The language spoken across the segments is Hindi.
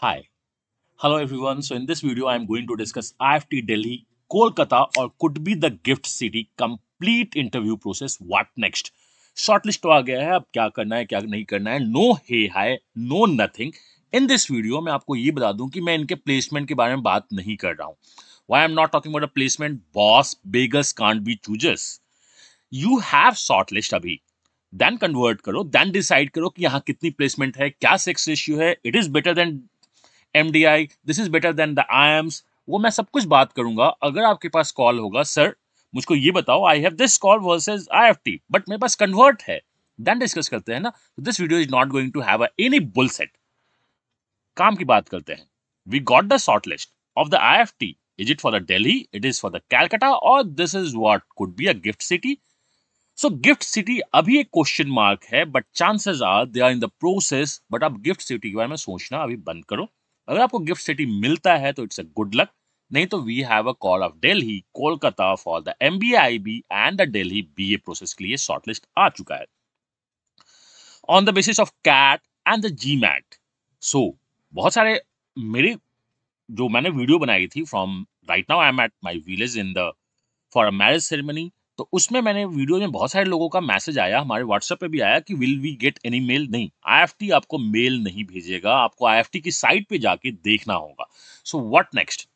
Hi. Hello everyone. So in this video, I am going to discuss IFT Delhi, Kolkata और could be the gift city complete interview process. What next? Shortlist तो आ गया है अब क्या करना है क्या नहीं करना है no hey hi no nothing in this video मैं आपको ये बता दूं कि मैं इनके प्लेसमेंट के बारे में बात नहीं कर रहा हूँ why am not talking about placement boss beggars can't be चूजस यू हैव शॉर्ट लिस्ट अभी देन कन्वर्ट करो देन डिसाइड करो कि यहाँ कितनी प्लेसमेंट है क्या सेक्स रेशियो है it is better than M D I this is better than the I Ms वो मैं सब कुछ बात करूंगा अगर आपके पास कॉल होगा सर मुझको ये बताओ I have this call versus I F T but मेरे पास कन्वर्ट है देन डिस्कस करते हैं ना this video is not going to have any bullshit काम की बात करते हैं we got the shortlist of the I F T is it for the Delhi it is for the Calcutta और this is what could be a GIFT City so GIFT City अभी एक क्वेश्चन मार्क है but chances are they are in the process but आप गिफ्ट सिटी के बारे में सोचना अभी बंद करो अगर आपको गिफ्ट सिटी मिलता है तो इट्स अ गुड लक नहीं तो we have a call of Delhi Kolkata for the M B I B and the Delhi B A process के लिए शॉर्टलिस्ट आ चुका है on the basis of CAT and the GMAT so बहुत सारे मेरे जो मैंने वीडियो बनाई थी from right now I am at my village in the for a marriage ceremony तो उसमें मैंने वीडियो में बहुत सारे लोगों का मैसेज आया हमारे व्हाट्सएप पे भी आया कि will we get any mail नहीं आई आपको मेल नहीं भेजेगा आपको आई की साइट पे जाके देखना होगा सो वट नेक्स्ट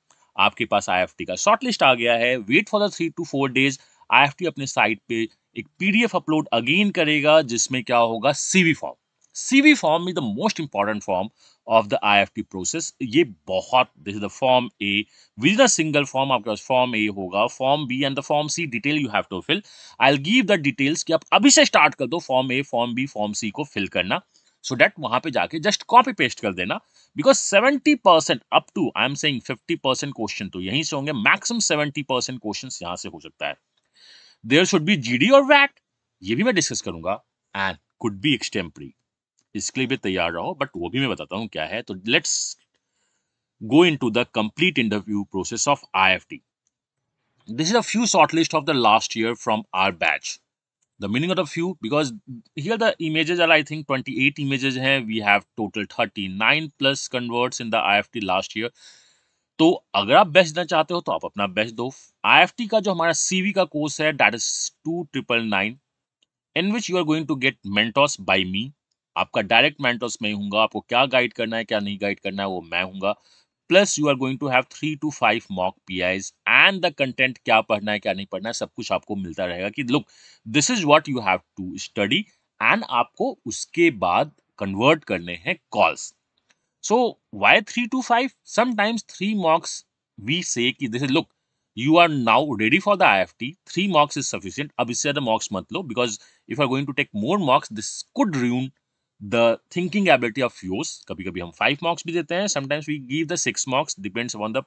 आपके पास आई का शॉर्ट लिस्ट आ गया है wait for the three to four days आई अपने साइट पे एक पीडीएफ अपलोड अगेन करेगा जिसमें क्या होगा CV form CV form is the most important form of the IFT process ये बहुत this is the form A within single form आपके पास फॉर्म ए होगा form B and the form C detail you have to fill I give the details कि आप अभी से स्टार्ट कर दो form A form B form C को फिल करना सो डेट वहां पे जाके जस्ट कॉपी पेस्ट कर देना because seventy percent up to I am saying fifty percent question तो यहीं से होंगे मैक्सिमम सेवेंटी परसेंट क्वेश्चन यहां से हो सकता है there should be G D और वैट ये भी मैं डिस्कस करूंगा एंड कुड बी एक्सटेम्प्री इसके लिए भी तैयार रहो बट वो भी मैं बताता हूँ क्या है तो let's go into the complete interview process of I F T this is a few shortlist of the last year from our batch the meaning of the few because here the images are I think twenty eight images हैं we have total thirty nine plus converts in the I F T last year तो अगर आप बेस्ट देना चाहते हो तो आप अपना बेस्ट दो आई एफ टी का जो हमारा सी वी का कोर्स है that is two triple nine in which you are going to get mentors by me आपका डायरेक्ट में ही हूँ आपको क्या गाइड करना है क्या नहीं गाइड करना है वो मैं हूँ plus you are going to have three to five mock P Is and the content क्या पढ़ना है क्या नहीं पढ़ना है सब कुछ आपको मिलता रहेगा कि look this is what you have to study and आपको उसके बाद कन्वर्ट करने हैं calls so why three to five sometimes three mocks we say कि this is look you are now ready for the I F T three mocks is sufficient अब इससे ज़्यादा मॉक्स मत लो because if are going to take more mocks this could ruin the thinking ability of use कभी कभी हम फाइव मार्क्स भी देते हैं sometimes we give the six marks depends on the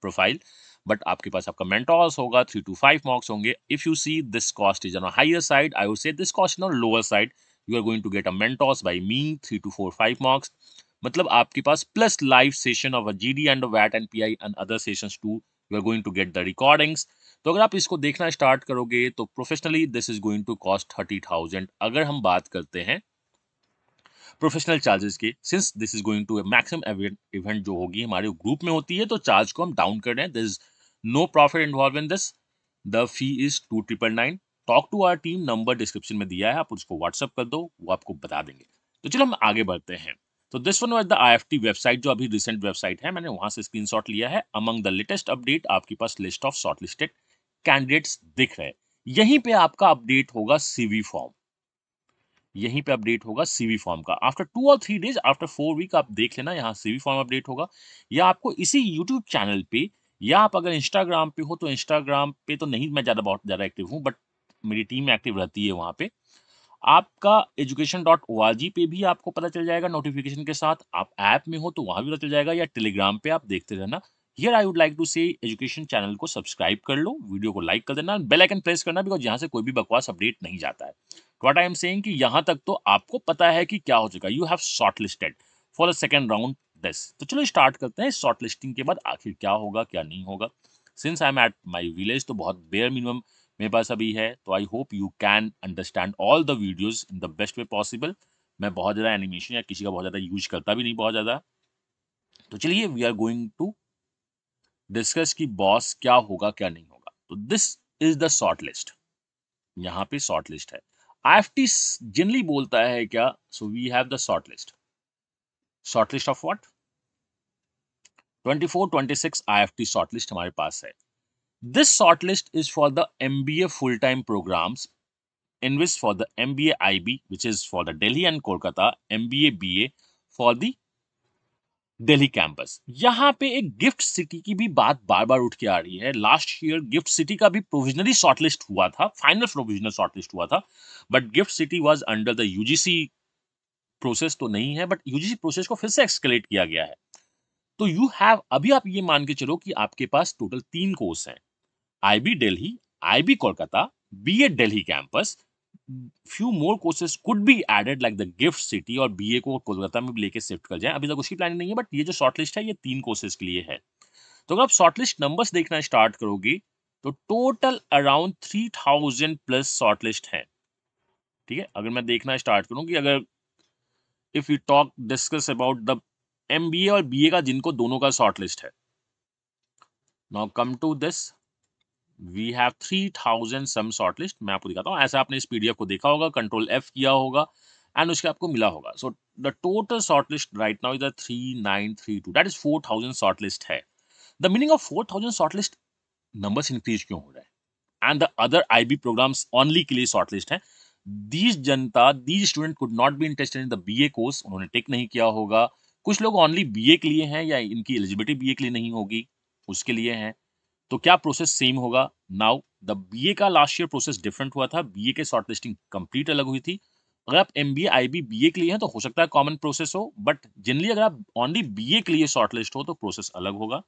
profile but आपके पास आपका मेंटॉस होगा थ्री टू फाइव मार्क्स होंगे if you see this cost is on higher side I would say this cost on lower side you are going to get a mentors by me three to four five marks मतलब आपके पास plus live session of G D and VAT and P I and other session too you are going to get the recordings तो अगर आप इसको देखना स्टार्ट करोगे तो professionally this is going to cost thirty thousand अगर हम बात करते हैं प्रोफेशनल चार्जेस के since this is going to maximum event जो होगी हमारे ग्रुप में होती है तो चार्ज को हम डाउन कर रहे हैं this is no profit involve in this the fee is two triple nine talk to our team number description में दिया है आप उसको व्हाट्सअप कर दो वो आपको बता देंगे तो चलो हम आगे बढ़ते हैं तो this one was the I F T website जो अभी रिसेंट वेबसाइट है मैंने वहां से स्क्रीन शॉट लिया है अमंग द लेटेस्ट अपडेट आपके पास लिस्ट ऑफ शॉर्टलिस्टेड कैंडिडेट्स दिख रहे हैं यहीं पे आपका अपडेट होगा सीवी फॉर्म यहीं पे अपडेट होगा सीवी फॉर्म का आफ्टर टू और three days after four week आप देख लेना यहाँ सीवी फॉर्म अपडेट होगा या आपको इसी यूट्यूब चैनल पे या आप अगर इंस्टाग्राम पे हो तो इंस्टाग्राम पे तो नहीं मैं ज़्यादा बहुत ज़्यादा एक्टिव हूँ बट मेरी टीम एक्टिव रहती है वहां पे आपका education dot O R G पे भी आपको पता चल जाएगा नोटिफिकेशन के साथ आप ऐप में हो तो वहां भी पता चल जाएगा या टेलीग्राम पे आप देखते रहना here I would like to say education channel को सब्सक्राइब कर लो वीडियो को लाइक कर देना बेल आइकन प्रेस करना बिकॉज यहाँ से कोई भी बकवास अपडेट नहीं जाता है वट आई एम सेइंग कि यहां तक तो आपको पता है कि क्या हो चुका you have shortlisted for the second round this तो चलो स्टार्ट करते हैं शॉर्ट लिस्टिंग के बाद आखिर क्या होगा क्या नहीं होगा since I am at my village तो बहुत बेयर मिनिमम मेरे पास अभी है तो I hope you can understand all the videos in the best way possible मैं बहुत ज़्यादा एनिमेशन या किसी का बहुत ज़्यादा यूज करता भी नहीं बहुत ज़्यादा तो चलिए we are going to discuss कि बॉस क्या होगा क्या नहीं होगा तो this is the shortlist यहाँ पे शॉर्ट लिस्ट है आई जनरली बोलता है क्या so we have the shortlist shortlist of what 24 26 I shortlist हमारे पास है this shortlist is for the M B A full time programs a I B which is for the Delhi and Kolkata M B A B A for the Delhi campus यहाँ पे एक गिफ्ट सिटी की भी बात बार बार उठ के आ रही है लास्ट ईयर गिफ्ट सिटी का भी प्रोविजनरी शॉर्टलिस्ट हुआ था फाइनल प्रोविजनल शॉर्टलिस्ट हुआ था but GIFT City was under the UGC process तो नहीं है बट यूजीसी प्रोसेस को फिर से एक्सकलेट किया गया है तो यू हैव अभी आप ये मान के चलो कि आपके पास टोटल तीन कोर्स हैं I B Delhi I B Kolkata B A Delhi campus few more courses could be added like the GIFT City और बी ए को कोलकाता में लेके शिफ्ट कर जाए अभी तक उसकी प्लानिंग नहीं है बट ये जो शॉर्ट लिस्ट है ये तीन कोर्सेज के लिए है तो अगर आप शॉर्ट लिस्ट नंबर देखना स्टार्ट करोगी तो total around three thousand plus shortlist है ठीक है अगर मैं देखना स्टार्ट करूँ कि अगर if you talk discuss about the M B A और बी ए का जिनको दोनों का शॉर्ट लिस्ट है now come to this we have three thousand some shortlist मैं आपको दिखाता हूँ ऐसे आपने इस पीडीएफ को देखा होगा कंट्रोल एफ किया होगा एंड उसके आपको मिला होगा so the total shortlist right now is the three nine three two that is four thousand shortlist है the meaning of four thousand shortlist numbers increase क्यों हो रहा है and the other I B programs के लिए शॉर्ट लिस्ट है दीज जनता these student could not be interested in the B A course उन्होंने टेक नहीं किया होगा कुछ लोग ऑनली बी ए के लिए हैं या इनकी एलिजिबिलिटी बी ए के लिए नहीं होगी उसके लिए हैं तो क्या प्रोसेस सेम होगा नाउ द बीए का लास्ट ईयर प्रोसेस डिफरेंट हुआ था बीए के शॉर्ट लिस्टिंग कंप्लीट अलग हुई थी अगर आप M B I B B A के लिए हैं तो हो सकता है कॉमन प्रोसेस हो बट जनरली अगर आप ओनली बी ए के लिए शॉर्ट लिस्ट हो तो प्रोसेस अलग होगा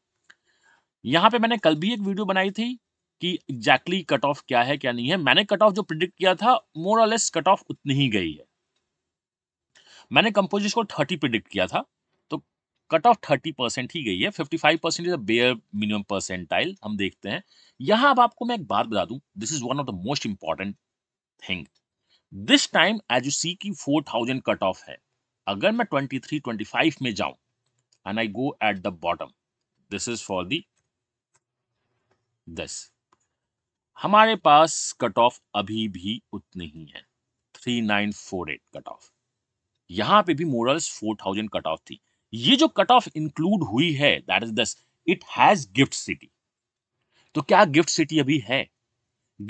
यहाँ पे मैंने कल भी एक वीडियो बनाई थी कि एग्जैक्टली कट ऑफ क्या है क्या नहीं है मैंने कट ऑफ जो प्रिडिक्ट किया था मोर और लेस कट ऑफ उतनी ही गई है मैंने कंपोजिट को थर्टी प्रिडिक्ट किया था कट ऑफ थर्टी परसेंट ही गई है fifty five percent is a bare minimum percentile हम देखते हैं यहां अब आपको मैं एक बात बता दूं this is one of the most important thing this time as you see की फोर थाउजेंड कट ऑफ है अगर मैं ट्वेंटी थ्री ट्वेंटी फाइव में जाऊं and I go at the bottom this is for the दस हमारे पास कट ऑफ अभी भी उतनी ही है three nine four eight cutoff यहां पे भी मोरल्स फोर थाउजेंड कट ऑफ थी ये जो कट ऑफ इंक्लूड हुई है that is thus it has GIFT City तो क्या गिफ्ट सिटी अभी है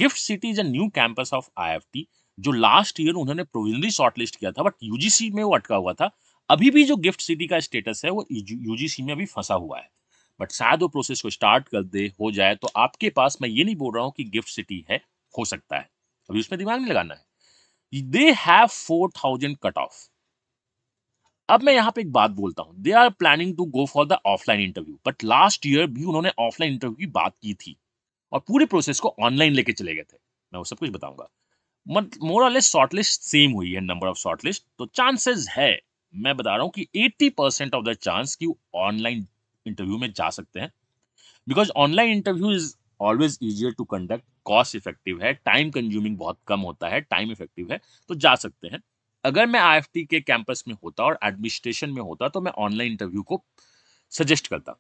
GIFT City is a new campus of IFT जो लास्ट ईयर उन्होंने प्रोविजनली शॉर्टलिस्ट किया था बट यूजीसी में वो अटका हुआ था अभी भी जो गिफ्ट सिटी का स्टेटस है वो यूजीसी में अभी फंसा हुआ है बट शायद वो प्रोसेस को स्टार्ट कर दे हो जाए तो आपके पास मैं ये नहीं बोल रहा हूँ कि गिफ्ट सिटी है हो सकता है अभी उसमें दिमाग नहीं लगाना है they have four thousand cutoff अब मैं यहाँ पे एक बात बोलता हूँ they are planning to go for the offline interview but last year भी उन्होंने ऑफलाइन इंटरव्यू की बात की थी और पूरे प्रोसेस को ऑनलाइन लेके चले गए थे मैं वो सब कुछ बताऊंगा मोर और लेस शॉर्टलिस्ट सेम हुई है नंबर ऑफ शॉर्टलिस्ट तो चांसेस है मैं बता रहा हूँ कि eighty percent of the chance कि ऑनलाइन इंटरव्यू में जा सकते हैं because online interview is always easier to conduct cost effective है टाइम कंज्यूमिंग बहुत कम होता है टाइम इफेक्टिव है तो जा सकते हैं अगर मैं आई के कैंपस में होता और एडमिनिस्ट्रेशन में होता तो मैं ऑनलाइन इंटरव्यू को सजेस्ट करता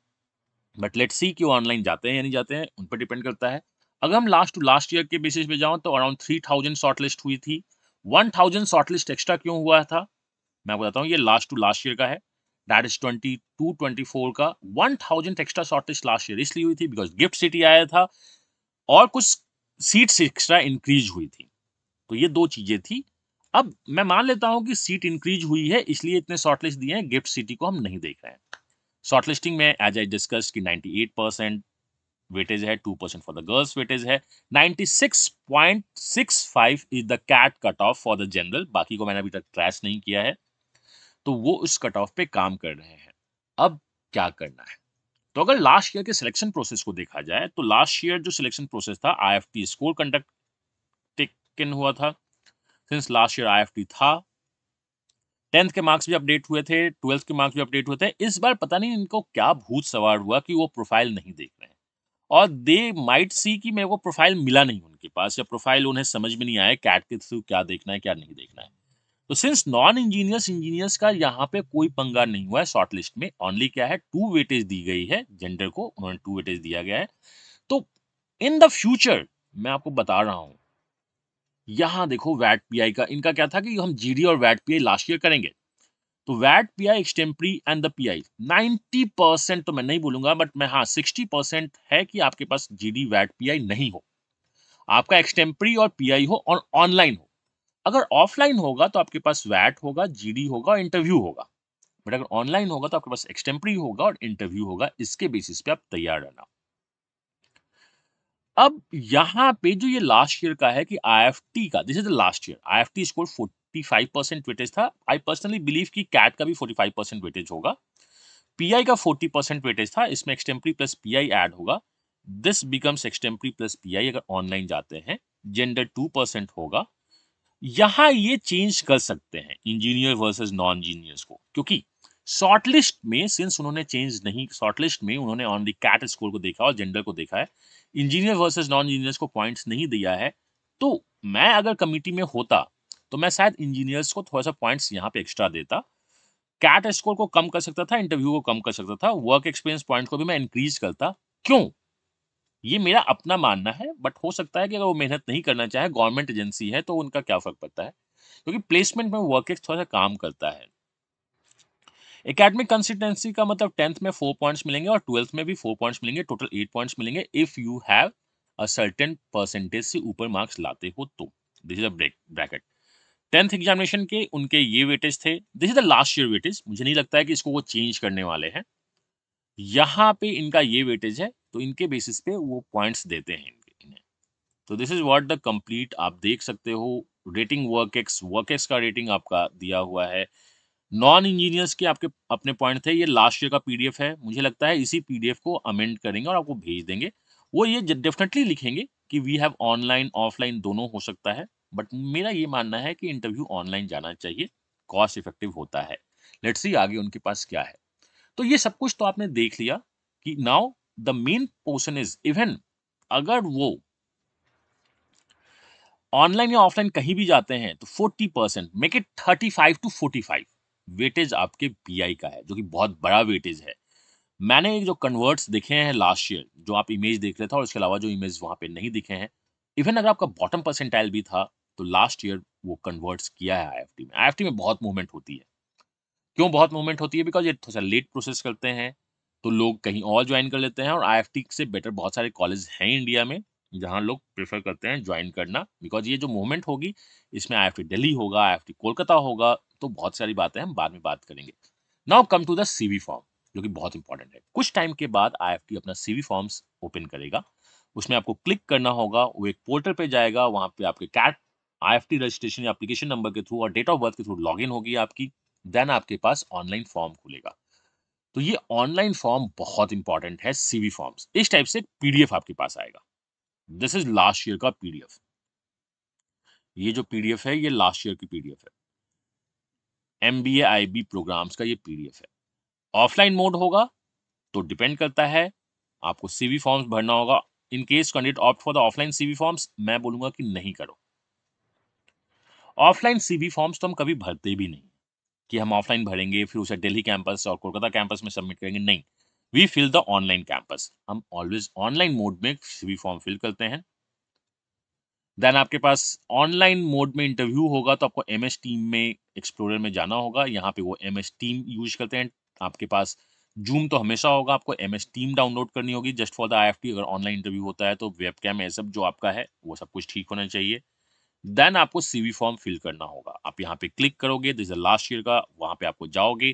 बट लेट सी कि ऑनलाइन जाते हैं या नहीं जाते हैं उन पर डिपेंड करता है अगर हम लास्ट टू लास्ट ईयर के बेसिस पे जाऊँ तो around three thousand shortlist हुई थी one thousand shortlist extra क्यों हुआ था मैं बताता हूँ ये लास्ट टू लास्ट ईयर का है that is twenty two twenty four का one thousand extra shortlist last year इसलिए हुई थी बिकॉज गिफ्ट सिटी आया था और कुछ सीट्स एक्स्ट्रा इंक्रीज हुई थी तो ये दो चीज़ें थी अब मैं मान लेता हूं कि सीट इंक्रीज हुई है इसलिए इतने शॉर्टलिस्ट दिए हैं गिफ्ट सिटी को हम नहीं देख रहे हैं शॉर्टलिस्टिंग में एज आई डिस्कस की 98 परसेंट वेटेज है two percent for the girls weightage है 96.65 is the CAT cutoff for the general बाकी को मैंने अभी तक ट्रैश नहीं किया है तो वो उस कट ऑफ पे काम कर रहे हैं अब क्या करना है तो अगर लास्ट ईयर के सिलेक्शन प्रोसेस को देखा जाए तो लास्ट ईयर जो सिलेक्शन प्रोसेस था आई स्कोर कंडक्ट टेकन हुआ था सिंस लास्ट ईयर आई था टेंथ के मार्क्स भी अपडेट हुए थे ट्वेल्थ के मार्क्स भी अपडेट हुए थे इस बार पता नहीं इनको क्या भूत सवार हुआ कि वो प्रोफाइल नहीं देख रहे हैं और दे माइट सी कि मेरे को प्रोफाइल मिला नहीं उनके पास या प्रोफाइल उन्हें समझ में नहीं आया कैट के थ्रू क्या देखना है क्या नहीं देखना है तो सिंस नॉन इंजीनियर्स इंजीनियर्स का यहाँ पे कोई पंगा नहीं हुआ है शॉर्ट लिस्ट में ऑनली क्या है टू वेटेज दी गई है जेंडर को उन्होंने टू वेटेज दिया गया है तो इन द फ्यूचर मैं आपको बता रहा हूँ यहां देखो वैट पीआई का इनका क्या था कि हम जीडी और वैट पीआई लास्ट ईयर करेंगे तो वैट PI extempore and the PI 90 percent तो मैं नहीं बोलूंगा बट मैं हाँ 60 परसेंट है कि आपके पास जीडी वैट पीआई नहीं हो आपका एक्सटेम्प्री और पीआई हो और ऑनलाइन हो अगर ऑफलाइन होगा तो आपके पास वैट होगा जीडी होगा और इंटरव्यू होगा बट अगर ऑनलाइन होगा तो आपके पास एक्सटेम्प्री होगा और इंटरव्यू होगा इसके बेसिस पे आप तैयार रहना अब यहाँ पे जो ये लास्ट ईयर का है कि आई का this is the last year I F T score forty five percent weightage था आई पर्सनली बिलीव कि कैट का भी फोर्टी फाइव परसेंट वेटेज होगा पीआई का फोर्टी परसेंट वेटेज था इसमें एक्सटेम्प्री प्लस पीआई ऐड होगा this becomes extempore plus PI अगर ऑनलाइन जाते हैं जेंडर टू होगा यहाँ ये चेंज कर सकते हैं इंजीनियर वर्सेज नॉन इंजीनियर्स को क्योंकि शॉर्टलिस्ट में सिंस उन्होंने चेंज नहीं शॉर्टलिस्ट में उन्होंने ऑन दी कैट स्कोर को देखा और जेंडर को देखा है इंजीनियर वर्सेज नॉन इंजीनियर्स को पॉइंट्स नहीं दिया है तो मैं अगर कमिटी में होता तो मैं शायद इंजीनियर्स को थोड़ा सा पॉइंट्स यहाँ पे एक्स्ट्रा देता कैट स्कोर को कम कर सकता था इंटरव्यू को कम कर सकता था वर्क एक्सपीरियंस पॉइंट को भी मैं इंक्रीज करता क्यों ये मेरा अपना मानना है बट हो सकता है कि अगर वो मेहनत नहीं करना चाहे गवर्नमेंट एजेंसी है तो उनका क्या फर्क पड़ता है क्योंकि प्लेसमेंट में वर्क एक्स थोड़ा सा काम करता है एकेडमिक कंसिस्टेंसी का मतलब टेंथ में फोर पॉइंट्स मिलेंगे और ट्वेल्थ में भी फोर पॉइंट्स मिलेंगे टोटल एट पॉइंट्स मिलेंगे if you have a certain percentage से ऊपर मार्क्स लाते हो तो this is a bracket tenth examination के उनके ये वेटेज थे this is the last year weightage मुझे नहीं लगता है कि इसको वो चेंज करने वाले हैं यहाँ पे इनका ये वेटेज है तो इनके बेसिस पे वो पॉइंट्स देते हैं इनके तो this is what the complete आप देख सकते हो rating work ex work ex का रेटिंग आपका दिया हुआ है नॉन इंजीनियर्स के आपके अपने पॉइंट थे ये लास्ट ईयर का पीडीएफ है मुझे लगता है इसी पीडीएफ को अमेंड करेंगे और आपको भेज देंगे वो ये डेफिनेटली लिखेंगे कि वी हैव ऑनलाइन ऑफलाइन दोनों हो सकता है बट मेरा ये मानना है कि इंटरव्यू ऑनलाइन जाना चाहिए कॉस्ट इफेक्टिव होता है लेट्स सी आगे उनके पास क्या है तो ये सब कुछ तो आपने देख लिया कि now the main portion is even अगर वो ऑनलाइन या ऑफलाइन कहीं भी जाते हैं तो forty percent make it thirty five to forty five weightage आपके पीआई का है जो कि बहुत बड़ा वेटेज है मैंने एक जो कन्वर्ट्स दिखे हैं लास्ट ईयर जो आप इमेज देख रहे थे और उसके अलावा जो इमेज वहाँ पे नहीं दिखे हैं इवन अगर आपका बॉटम परसेंटाइल भी था तो लास्ट ईयर वो कन्वर्ट्स किया है आई में आई में बहुत मूवमेंट होती है क्यों बहुत मूवमेंट होती है बिकॉज ये थोड़ा सा लेट प्रोसेस करते हैं तो लोग कहीं और ज्वाइन कर लेते हैं और आई से बेटर बहुत सारे कॉलेज हैं इंडिया में जहाँ लोग प्रेफर करते हैं ज्वाइन करना बिकॉज ये जो मूवमेंट होगी इसमें आई दिल्ली होगा आई कोलकाता होगा तो बहुत सारी बातें हम बाद में बात करेंगे now come to the CV form जो कि बहुत इंपॉर्टेंट है कुछ टाइम के बाद आई अपना सीवी फॉर्म्स ओपन करेगा उसमें आपको क्लिक करना होगा वो एक पोर्टल पे जाएगा वहां पे आपके कैट आई रजिस्ट्रेशन या एप्लीकेशन नंबर के थ्रू और डेट ऑफ बर्थ के थ्रू लॉगिन होगी आपकी देन आपके पास ऑनलाइन फॉर्म खुलेगा तो ये ऑनलाइन फॉर्म बहुत इंपॉर्टेंट है सीवी फॉर्म्स इस टाइप से पीडीएफ आपके पास आएगा दिस इज लास्ट ईयर का पीडीएफ ये जो पीडीएफ है ये लास्ट ईयर की पीडीएफ है M B A I B programs का ये पीडीएफ है ऑफलाइन मोड होगा तो डिपेंड करता है आपको सीवी फॉर्म्स भरना होगा in case candidate opt for the offline CV forms मैं बोलूंगा कि नहीं करो ऑफलाइन सीवी फॉर्म्स तो हम कभी भरते भी नहीं कि हम ऑफलाइन भरेंगे फिर उसे दिल्ली कैंपस और कोलकाता कैंपस में सबमिट करेंगे नहीं we fill the online campus हम ऑलवेज ऑनलाइन मोड में सीवी फॉर्म फिल करते हैं देन आपके पास ऑनलाइन मोड में इंटरव्यू होगा तो आपको एम एस टीम में एक्सप्लोरर में जाना होगा यहाँ पे वो एम एस टीम यूज करते हैं आपके पास जूम तो हमेशा होगा आपको एम एस टीम डाउनलोड करनी होगी just for the I F T अगर ऑनलाइन इंटरव्यू होता है तो वेब कैम ये सब जो आपका है वो सब कुछ ठीक होना चाहिए देन आपको सीवी फॉर्म फिल करना होगा आप यहाँ पे क्लिक करोगे दिस लास्ट ईयर का वहाँ पे आपको जाओगे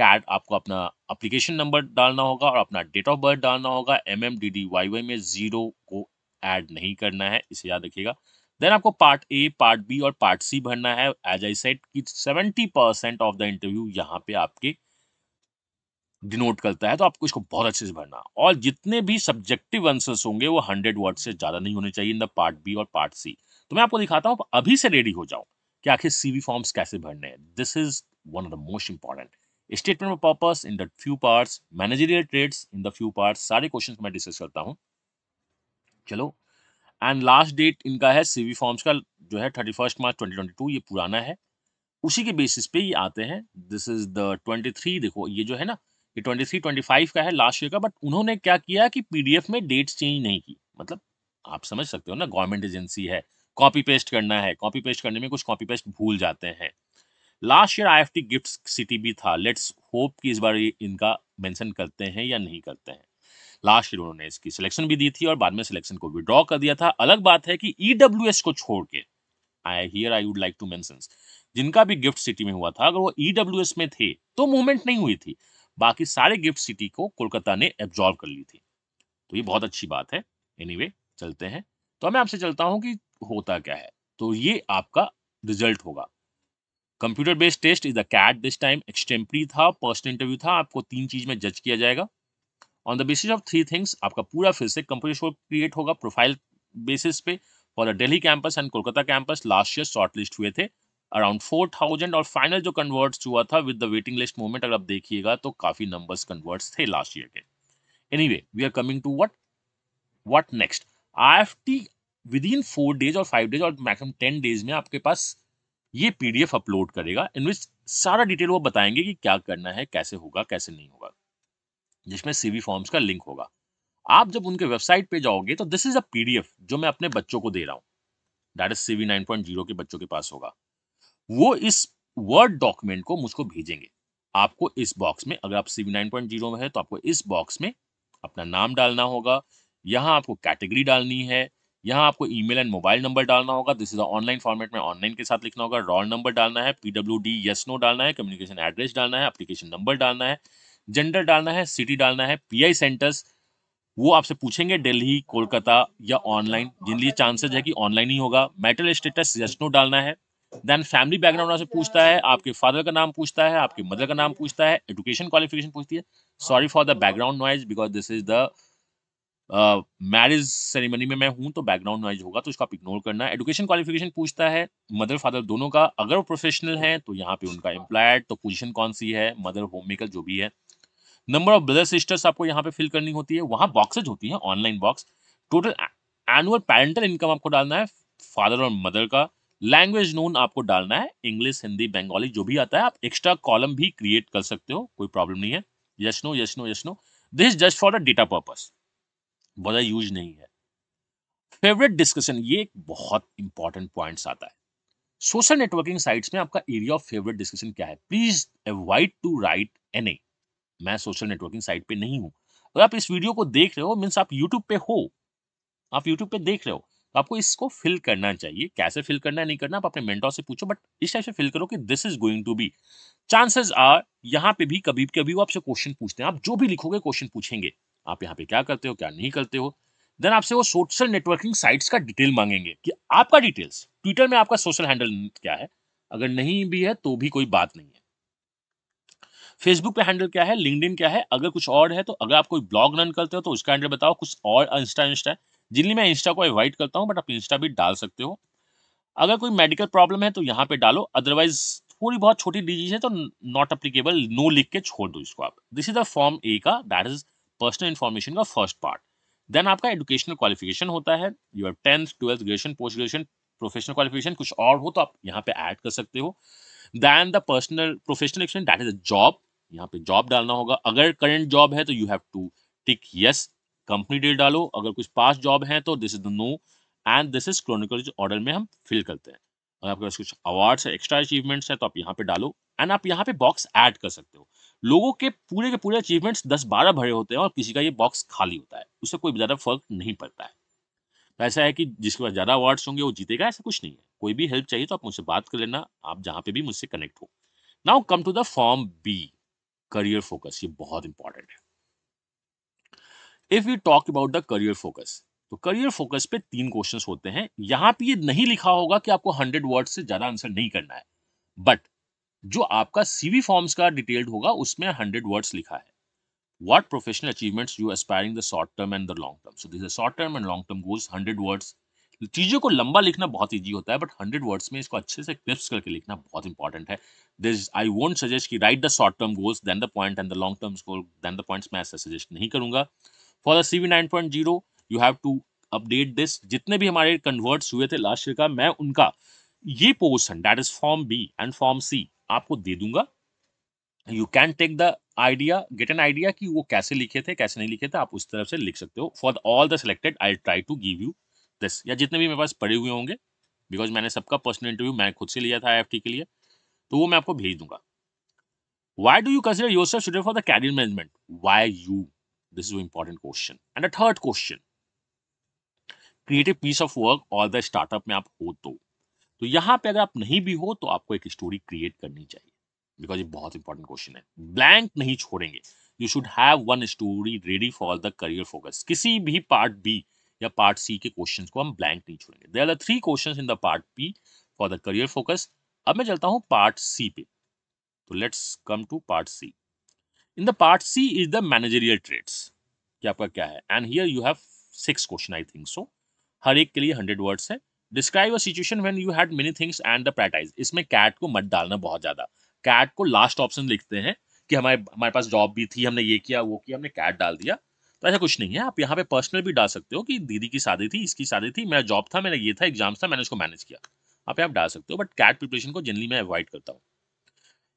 कैट आपको अपना अप्लीकेशन नंबर डालना होगा और अपना डेट ऑफ बर्थ डालना होगा M M D D Y Y में जीरो को ऐड नहीं करना है इसे याद रखिएगा देन आपको पार्ट ए पार्ट बी और पार्ट सी भरना है एज आई सेट कि seventy percent of the interview यहाँ पे आपके डिनोट करता है तो आपको इसको बहुत अच्छे से भरना और जितने भी सब्जेक्टिव आंसर्स होंगे वो हंड्रेड वर्ड से ज़्यादा नहीं होने चाहिए इन द पार्ट बी और पार्ट सी तो मैं आपको दिखाता हूँ अभी से रेडी हो जाओ कि आखिर सीवी फॉर्म्स कैसे भरने हैं this is one of the most important statement of purpose in the few parts managerial traits in the few parts सारे क्वेश्चन मैं डिस्कस करता हूँ चलो एंड लास्ट डेट इनका है सीवी फॉर्म्स का जो है thirty first March twenty twenty two ये पुराना है उसी के बेसिस पे ये आते हैं this is the twenty three देखो ये जो है ना ये ट्वेंटी थ्री ट्वेंटी फाइव का है लास्ट ईयर का बट उन्होंने क्या किया कि पीडीएफ में डेट्स चेंज नहीं की मतलब आप समझ सकते हो ना गवर्नमेंट एजेंसी है कॉपी पेस्ट करना है कॉपी पेस्ट करने में कुछ कॉपी पेस्ट भूल जाते हैं last year I F gift city भी था लेट्स होप कि इस बार इनका मेंशन करते हैं या नहीं करते हैं लास्ट ईयर उन्होंने इसकी सिलेक्शन भी दी थी और बाद में सिलेक्शन को विड्रॉ कर दिया था अलग बात है कि ईडब्ल्यू e को छोड़ के I here I would like to मैं जिनका भी गिफ्ट सिटी में हुआ था अगर वो ईडब्ल्यू e में थे तो मूवमेंट नहीं हुई थी बाकी सारे गिफ्ट सिटी को कोलकाता ने एब्जॉर्व कर ली थी तो ये बहुत अच्छी बात है एनीवे anyway, चलते हैं तो मैं आपसे चलता हूँ कि होता क्या है तो ये आपका रिजल्ट होगा computer based test is the CAT this time extempore था पर्सनल इंटरव्यू था आपको तीन चीज में जज किया जाएगा on the basis of three things आपका पूरा फिर से कंपनी को क्रिएट होगा प्रोफाइल बेसिस पे for the Delhi campus and Kolkata campus last year short list हुए थे अराउंड फोर थाउजेंड और फाइनल जो कन्वर्ट हुआ था with the waiting list movement अगर आप देखिएगा तो काफी नंबर्स कन्वर्ट थे लास्ट ईयर के any way we are coming to what what next I F T within four days और फाइव डेज और मैक्सिमम टेन डेज में आपके पास ये पी डी एफ अपलोड करेगा इन विच सारा डिटेल वो बताएंगे कि क्या करना है कैसे होगा कैसे नहीं होगा जिसमें सीवी फॉर्म्स का लिंक होगा आप जब उनके वेबसाइट पे जाओगे तो दिस इज अ पीडीएफ जो मैं अपने बच्चों को दे रहा हूँ that is CV nine point zero के बच्चों के पास होगा वो इस वर्ड डॉक्यूमेंट को मुझको भेजेंगे आपको इस बॉक्स में अगर आप सीवी नाइन पॉइंट जीरो में है तो आपको इस बॉक्स में अपना नाम डालना होगा यहाँ आपको कैटेगरी डालनी है यहाँ आपको ईमेल एंड मोबाइल नंबर डालना होगा दिस इज ऑनलाइन फॉर्मेट में ऑनलाइन के साथ लिखना होगा रॉल नंबर डालना है पीडब्ल्यू डी यस नो डालना है कम्युनिकेशन एड्रेस डालना है एप्लीकेशन नंबर डालना है जेंडर डालना है सिटी डालना है पीआई सेंटर्स वो आपसे पूछेंगे दिल्ली कोलकाता या ऑनलाइन जिनके चांसेस है कि ऑनलाइन ही होगा मेटल स्टेटस यशनो डालना है देन फैमिली बैकग्राउंड आपसे पूछता है आपके फादर का नाम पूछता है आपके मदर का नाम पूछता है एजुकेशन क्वालिफिकेशन पूछती है sorry for the background noise because this is the marriage ceremony में मैं हूं तो बैकग्राउंड नॉइज होगा तो उसका आप इग्नोर करना है एजुकेशन क्वालिफिकेशन पूछता है मदर फादर दोनों का अगर वो प्रोफेशनल है तो यहाँ पे उनका एम्प्लॉयड तो पोजिशन कौन सी है मदर होम मेकर जो भी है नंबर ऑफ ब्रदर सिस्टर्स आपको यहाँ पे फिल करनी होती है वहाँ बॉक्सेज होती है online box total annual parental income आपको डालना है फादर और मदर का लैंग्वेज नोन आपको डालना है इंग्लिश हिंदी बंगाली जो भी आता है आप एक्स्ट्रा कॉलम भी क्रिएट कर सकते हो कोई प्रॉब्लम नहीं है yes no yes no yes no this is just for the data purpose ज़्यादा यूज नहीं है फेवरेट डिस्कशन ये एक बहुत इंपॉर्टेंट पॉइंट्स आता है सोशल नेटवर्किंग साइट्स में आपका एरिया ऑफ फेवरेट डिस्कशन क्या है please avoid to write any मैं सोशल नेटवर्किंग साइट पे नहीं हूँ अगर आप इस वीडियो को देख रहे हो मीन्स आप यूट्यूब पे हो आप यूट्यूब पे देख रहे हो तो आपको इसको फिल करना चाहिए कैसे फिल करना है नहीं करना आप अपने मेंटोर से पूछो बट इस टाइप से फिल करो कि this is going to be chances are यहाँ पे भी कभी कभी वो आपसे क्वेश्चन पूछते हैं आप जो भी लिखोगे क्वेश्चन पूछेंगे आप यहाँ पे क्या करते हो क्या नहीं करते हो देन आपसे वो सोशल नेटवर्किंग साइट्स का डिटेल मांगेंगे कि आपका डिटेल्स ट्विटर में आपका सोशल हैंडल क्या है अगर नहीं भी है तो भी कोई बात नहीं है फेसबुक पे हैंडल क्या है लिंकड क्या है अगर कुछ और है तो अगर आप कोई ब्लॉग रन करते हो तो उसका हैंडल बताओ कुछ और इंस्टा इंस्टा है जिनली मैं इंस्टा को अवॉइड करता हूँ बट आप इंस्टा भी डाल सकते हो अगर कोई मेडिकल प्रॉब्लम है तो यहाँ पे डालो अदरवाइज थोड़ी बहुत छोटी डिजीज है तो नॉट अप्लीकेबल नो लिख के छोड़ दो इसको आप this is the form A का दैट इज पर्सनल इन्फॉर्मेशन का फर्स्ट पार्ट देन आपका एजुकेशनल क्वालिफिकेशन होता है you have tenth twelfth graduation post graduation professional qualification कुछ और हो तो आप यहाँ पे ऐड कर सकते हो then the personal professional experience that is a job यहाँ पे जॉब डालना होगा अगर करंट जॉब है तो you have to tick yes company date डालो अगर कुछ पास जॉब है तो this is the no and this is chronicle order में हम फिल करते हैं अगर आपके पास कुछ अवार्ड्स है एक्स्ट्रा अचीवमेंट्स है तो आप यहाँ पे डालो एंड आप यहाँ पे बॉक्स ऐड कर सकते हो लोगों के पूरे के पूरे अचीवमेंट्स दस बारह भरे होते हैं और किसी का ये बॉक्स खाली होता है उससे कोई ज़्यादा फर्क नहीं पड़ता है तो ऐसा है कि जिसके पास ज़्यादा अवार्ड्स होंगे वो जीतेगा ऐसा कुछ नहीं है कोई भी हेल्प चाहिए तो आप मुझसे बात कर लेना आप जहाँ पे भी मुझसे कनेक्ट हो now come to the form B career focus ये बहुत इंपॉर्टेंट है if you talk about the career focus तो करियर फोकस पे तीन क्वेश्चंस होते हैं यहां पे ये नहीं लिखा होगा कि आपको हंड्रेड वर्ड से ज्यादा आंसर नहीं करना है बट जो आपका सीवी फॉर्म्स का डिटेल्ड होगा उसमें हंड्रेड वर्ड्स लिखा है what professional achievements you aspiring the short term and the long term so this short term and long term goes hundred words चीज़ों को लंबा लिखना बहुत ईजी होता है बट हंड्रेड वर्ड्स में इसको अच्छे से क्लिप्स करके लिखना बहुत इंपॉर्टेंट है दिस आई वोंट सजेस्ट कि write the short term goals then the point and the long term goal then the points मैं ऐसा सजेस्ट नहीं करूंगा for the C V nine point zero you have to update this जितने भी हमारे कन्वर्ट्स हुए थे लास्ट ईयर का मैं उनका ये portion that is form B and form C आपको दे दूंगा you can take the idea get an idea कि वो कैसे लिखे थे कैसे नहीं लिखे थे आप उस तरफ से लिख सकते हो for all the selected I try to give you दस या जितने भी मेरे पास पड़े हुए होंगे बिकॉज मैंने सबका पर्सनल इंटरव्यू मैंने खुद से लिया था आई के लिए तो वो मैं आपको भेज दूंगा why do you consider yourself suitable for the career management why you this is important question and a third question creative piece of work और द स्टार्टअप में आप हो तो तो यहाँ पे अगर आप नहीं भी हो तो आपको एक स्टोरी क्रिएट करनी चाहिए बिकॉज ये बहुत इंपॉर्टेंट क्वेश्चन है ब्लैंक नहीं छोड़ेंगे you should have one story ready for the career focus किसी भी पार्ट बी या पार्ट सी के क्वेश्चन को हम ब्लैंक नहीं छोड़ेंगे there are three question in the part B for the career focus अब मैं चलता हूँ पार्ट सी पे तो let's come to part C in the part C is the managerial traits कि आपका क्या है and here you have six question I think so हर एक के लिए हंड्रेड वर्ड्स है describe a situation when you had many things and the prioritise इसमें कैट को मत डालना बहुत ज़्यादा कैट को लास्ट ऑप्शन लिखते हैं कि हमारे हमारे पास जॉब भी थी हमने ये किया वो किया हमने कैट डाल दिया तो ऐसा कुछ नहीं है आप यहाँ पे पर्सनल भी डाल सकते हो कि दीदी की शादी थी इसकी शादी थी मेरा जॉब था मेरा ये था एग्जाम्स था मैंने उसको मैनेज किया आप यहाँ डाल सकते हो बट कैट प्रिपरेशन को जनरली मैं अवॉइड करता हूँ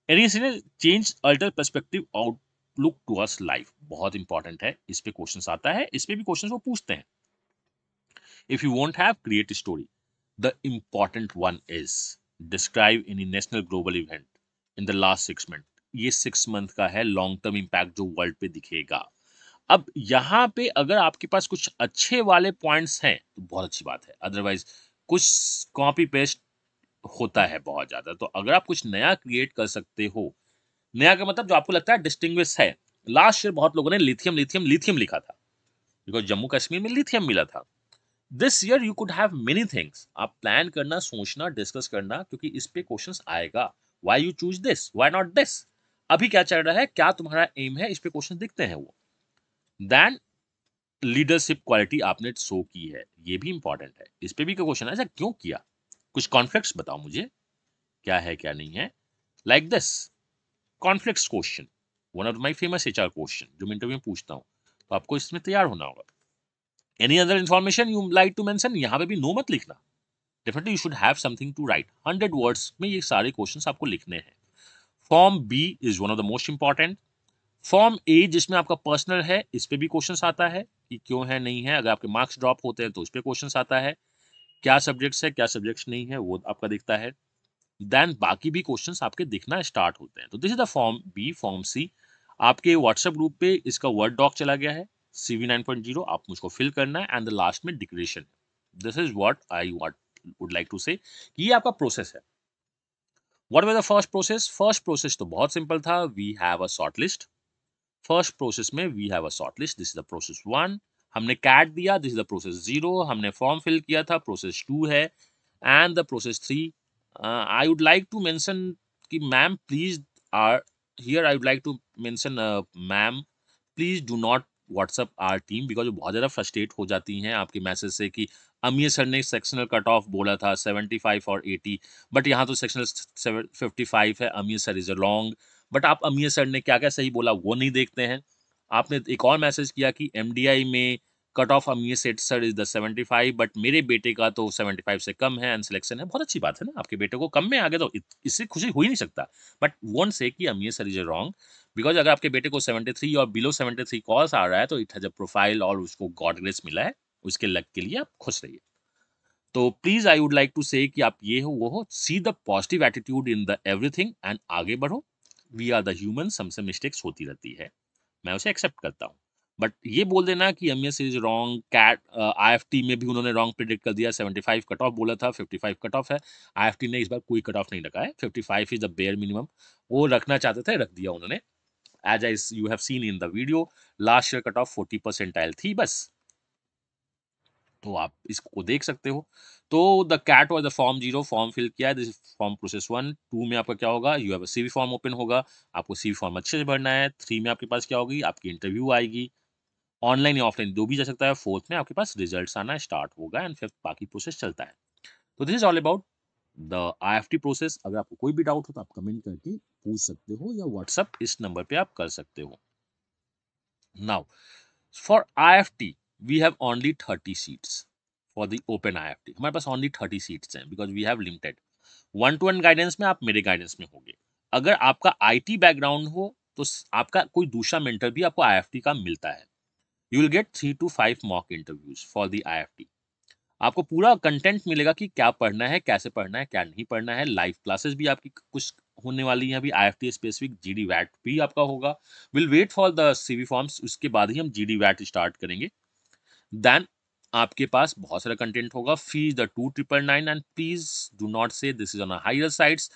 एरियस ने change alter perspective outlook to us life बहुत इंपॉर्टेंट है इस पे क्वेश्चन आता है इस पे भी क्वेश्चन वो पूछते हैं if you want have create story the important one is describe in national global event in the last six month ये सिक्स मंथ का है लॉन्ग टर्म इम्पैक्ट जो वर्ल्ड पे दिखेगा अब यहाँ पे अगर आपके पास कुछ अच्छे वाले पॉइंट्स हैं तो बहुत अच्छी बात है अदरवाइज कुछ कॉपी पेस्ट होता है बहुत ज़्यादा तो अगर आप कुछ नया क्रिएट कर सकते हो नया का मतलब जो आपको लगता है डिस्टिंग्विश है लास्ट ईयर बहुत लोगों ने लिथियम लिथियम लिथियम लिखा था बिकॉज जम्मू कश्मीर में लिथियम मिला था this year you could have many things आप प्लान करना सोचना डिस्कस करना क्योंकि इस पे क्वेश्चन आएगा why you choose this why not this अभी क्या चल रहा है क्या तुम्हारा एम है इस पे क्वेश्चन दिखते हैं वो देन लीडरशिप क्वालिटी आपने शो की है ये भी इंपॉर्टेंट है इस पर भी क्या क्वेश्चन है ऐसा क्यों किया कुछ कॉन्फ्लिक्ट बताओ मुझे क्या है क्या नहीं है like this conflict question one of my famous H question जो मैं इंटरव्यू में पूछता हूँ तो आपको इसमें तैयार होना होगा any other information you like to मैं यहाँ पे भी नो मत लिखना definitely you should have something to write hundred words में ये सारे क्वेश्चन आपको लिखने हैं form B is one of the most important form A जिसमें आपका पर्सनल है इस पर भी क्वेश्चन आता है कि क्यों है नहीं है अगर आपके मार्क्स ड्रॉप होते हैं तो उस पर क्वेश्चन आता है क्या सब्जेक्ट्स है क्या सब्जेक्ट्स नहीं है वो आपका दिखता है देन बाकी भी क्वेश्चंस आपके दिखना स्टार्ट होते हैं तो this is the form B form C आपके व्हाट्सएप ग्रुप पे इसका वर्ड डॉक चला गया है सीवी नाइन पॉइंट जीरो आप मुझको फिल करना है एंड द लास्ट में declaration this is what I what would like to say ये आपका प्रोसेस है what way the first process first process तो बहुत सिंपल था we have a short list first process में we have a short list this is the process one हमने कैट दिया this is the process zero हमने फॉर्म फिल किया था प्रोसेस टू है and the process three I would like to mention कि ma'am please are here I would like to mention ma'am please do not WhatsApp our team because वो बहुत ज़्यादा फ्रस्ट्रेट हो जाती हैं आपके मैसेज से कि अमीर सर ने सेक्शनल कट ऑफ बोला था सेवेंटी फाइव और एटी बट यहाँ तो सेक्शनल फिफ्टी फाइव है Amir sir is a long but आप अमीर सर ने क्या क्या सही बोला वो नहीं देखते हैं आपने एक और मैसेज किया कि एम में cut off Amir Seth sir is the seventy five but मेरे बेटे का तो सेवेंटी फाइव से कम है एंड सिलेक्शन है बहुत अच्छी बात है ना आपके बेटे को कम में आ गया तो इससे खुशी हो ही नहीं सकता बट वोट से कि अमीर सर इज रॉन्ग बिकॉज अगर आपके बेटे को सेवेंटी थ्री और बिलो सेवेंटी थ्री कॉल्स आ रहा है तो इट हैज अ प्रोफाइल और उसको गॉड ग्रेस मिला है उसके लक के लिए आप खुश रहिए तो please I would like to say कि आप ये हो वो हो see the positive attitude in the everything and आगे बढ़ो वी आर द ह्यूमन हमसे मिस्टेक्स होती रहती है मैं उसे एक्सेप्ट करता हूँ बट ये बोल देना कि M S is wrong CAT I F T में भी उन्होंने रॉन्ग प्रिडिक्ट कर दिया सेवेंटी फाइव कट ऑफ बोला था फिफ्टी फाइव कट ऑफ है आई एफ टी ने इस बार कोई कट ऑफ नहीं रखा है fifty five is the bare minimum वो रखना चाहते थे रख दिया उन्होंने as I you have seen in the video last year cut off forty percentile थी बस तो आप इसको देख सकते हो तो the CAT was the form zero form fill किया है this form process one two में आपका क्या होगा you have CV form open होगा आपको सीवी फॉर्म अच्छे से भरना है थ्री में आपके पास क्या होगी आपकी इंटरव्यू आएगी ऑनलाइन या ऑफलाइन दो भी जा सकता है फोर्थ में आपके पास रिजल्ट आना स्टार्ट होगा एंड फिफ्थ बाकी प्रोसेस चलता है तो this is all about the I F T process अगर आपको कोई भी डाउट हो तो आप कमेंट करके पूछ सकते हो या व्हाट्सअप इस नंबर पर आप कर सकते हो now for I F T we have only thirty seats for the open I F T हमारे पास ओनली थर्टी सीट्स हैं because we have limited one to one guidance में आप मेरे गाइडेंस में होंगे अगर आपका आईटी बैकग्राउंड हो तो आपका कोई दूसरा मेंटर भी आपको आईएफटी का मिलता है you will get three to five mock interviews for the IFT आपको पूरा कंटेंट मिलेगा कि क्या पढ़ना है कैसे पढ़ना है क्या नहीं पढ़ना है लाइव क्लासेस भी आपकी कुछ होने वाली हैं अभी I F T specific G D वैट भी आपका होगा will wait for the C V forms उसके बाद ही हम जी डी वैट स्टार्ट करेंगे देन आपके पास बहुत सारा कंटेंट होगा fees the two triple nine and please do not say this is on higher sides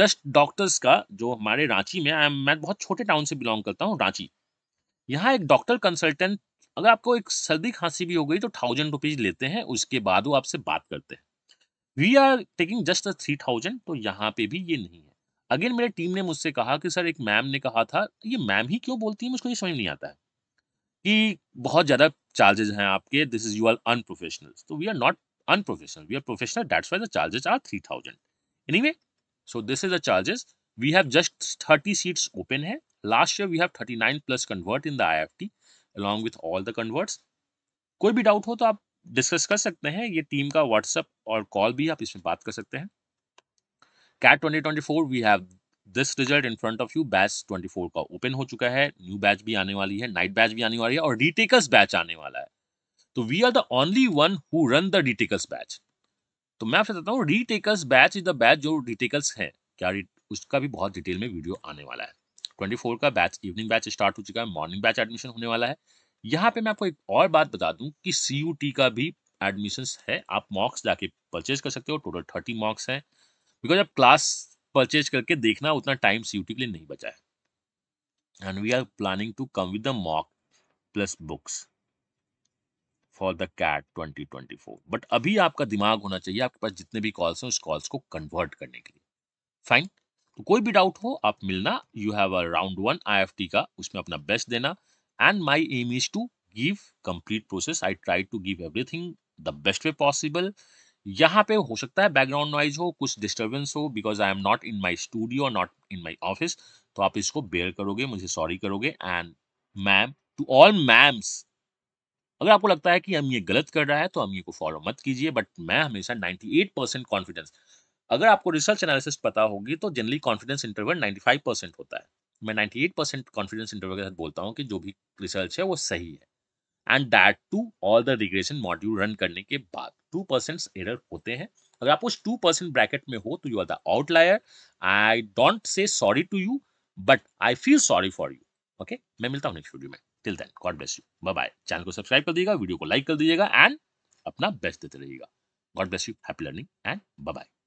just doctors का जो हमारे रांची में आई मैं बहुत छोटे टाउन से बिलोंग करता हूँ रांची यहाँ एक डॉक्टर कंसल्टेंट अगर आपको एक सर्दी खांसी भी हो गई तो थाउजेंड रुपीज लेते हैं उसके बाद वो आपसे बात करते हैं we are taking just three thousand तो यहाँ पे भी ये नहीं है अगेन मेरे टीम ने मुझसे कहा कि सर एक मैम ने कहा था ये मैम ही क्यों बोलती है मुझको ये समझ नहीं आता है कि बहुत ज़्यादा चार्जेज हैं आपके this is you are unprofessional तो we are not unprofessional we are professional that's why the charges are three thousand any so this is the charges we have just thirty seats open है last year we have thirty nine plus convert in the I F T along with all the converts कोई भी डाउट हो तो आप डिस्कस कर सकते हैं ये टीम का व्हाट्सअप और कॉल भी आप इसमें बात कर सकते हैं CAT twenty twenty four we have this result in front of you batch 24 का ओपन हो चुका है न्यू बैच भी आने वाली है नाइट बैच भी आने वाली है और डीटेकर्स बैच आने वाला है तो we are the only one who run the retakers batch तो मैं आपसे बताता हूँ retakers batch is the batch जो डीटेकर्स है क्या उसका भी बहुत डिटेल में वीडियो आने वाला है 24 का बैच इवनिंग बैच स्टार्ट हो चुका है मॉर्निंग बैच एडमिशन होने वाला है यहाँ पे मैं आपको एक और बात बता दूं कि सी का भी एडमिशन है आप मॉक्स जाके परचेज कर सकते हो टोटल थर्टी मॉक्स हैं बिकॉज आप क्लास परचेज करके देखना उतना टाइम सी के लिए नहीं बचा है and we are planning to come with the mock plus books for the CAT 2024 but अभी आपका दिमाग होना चाहिए आपके पास जितने भी कॉल्स हैं उस कॉल्स को कन्वर्ट करने के लिए फाइन तो कोई भी डाउट हो आप मिलना you have a round one I का उसमें अपना बेस्ट देना and my aim is to give complete process I try to give everything the best way possible यहाँ पे हो सकता है बैकग्राउंड नॉइज हो कुछ डिस्टर्बेंस हो because I am not in my studio not in my office तो आप इसको बेयर करोगे मुझे सॉरी करोगे and ma'am to all ma'ams अगर आपको लगता है कि हम ये गलत कर रहा है तो हम ये को फॉलो मत कीजिए बट मैं हमेशा 98 परसेंट कॉन्फिडेंस अगर आपको रिसर्च एनालिसिस पता होगी तो जनरली कॉन्फिडेंस इंटरवल 95 परसेंट होता है मैं 98 परसेंट कॉन्फिडेंस इंटरवल के साथ बोलता हूँ कि जो भी रिसर्च है वो सही है and that to all the regression module run करने के बाद टू परसेंट एरर होते हैं अगर आप उस टू परसेंट ब्रैकेट में हो तो you are the outlier I don't say sorry to you but I feel sorry for you okay मैं मिलता हूँ नेक्स्ट वीडियो में till then God bless you bye bye channel को सब्सक्राइब कर दीजिएगा वीडियो को लाइक कर दीजिएगा एंड अपना बेस्ट देते रहिएगा God bless you happy learning and bye bye